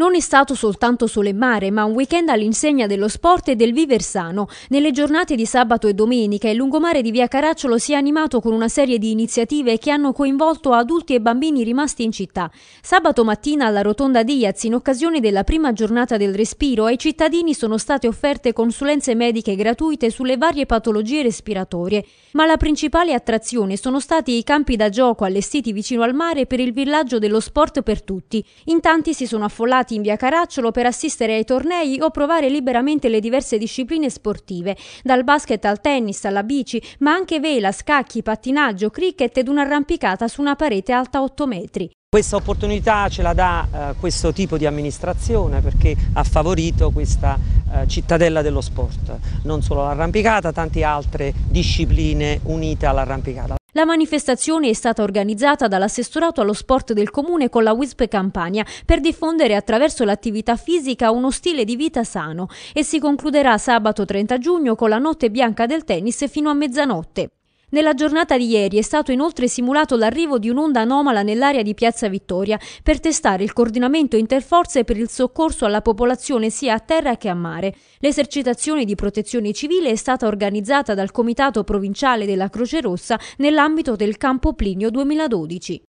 Non è stato soltanto sole mare, ma un weekend all'insegna dello sport e del viver sano. Nelle giornate di sabato e domenica il lungomare di Via Caracciolo si è animato con una serie di iniziative che hanno coinvolto adulti e bambini rimasti in città. Sabato mattina alla Rotonda Diaz, in occasione della prima giornata del respiro, ai cittadini sono state offerte consulenze mediche gratuite sulle varie patologie respiratorie. Ma la principale attrazione sono stati i campi da gioco allestiti vicino al mare per il villaggio dello sport per tutti. In tanti si sono affollati impiegati in via Caracciolo per assistere ai tornei o provare liberamente le diverse discipline sportive, dal basket al tennis alla bici, ma anche vela, scacchi, pattinaggio, cricket ed un'arrampicata su una parete alta 8 metri. Questa opportunità ce la dà eh, questo tipo di amministrazione perché ha favorito questa eh, cittadella dello sport, non solo l'arrampicata, tante altre discipline unite all'arrampicata. La manifestazione è stata organizzata dall'assessorato allo sport del comune con la WISP Campania per diffondere attraverso l'attività fisica uno stile di vita sano e si concluderà sabato 30 giugno con la notte bianca del tennis fino a mezzanotte. Nella giornata di ieri è stato inoltre simulato l'arrivo di un'onda anomala nell'area di Piazza Vittoria per testare il coordinamento interforze per il soccorso alla popolazione sia a terra che a mare. L'esercitazione di protezione civile è stata organizzata dal Comitato Provinciale della Croce Rossa nell'ambito del Campo Plinio 2012.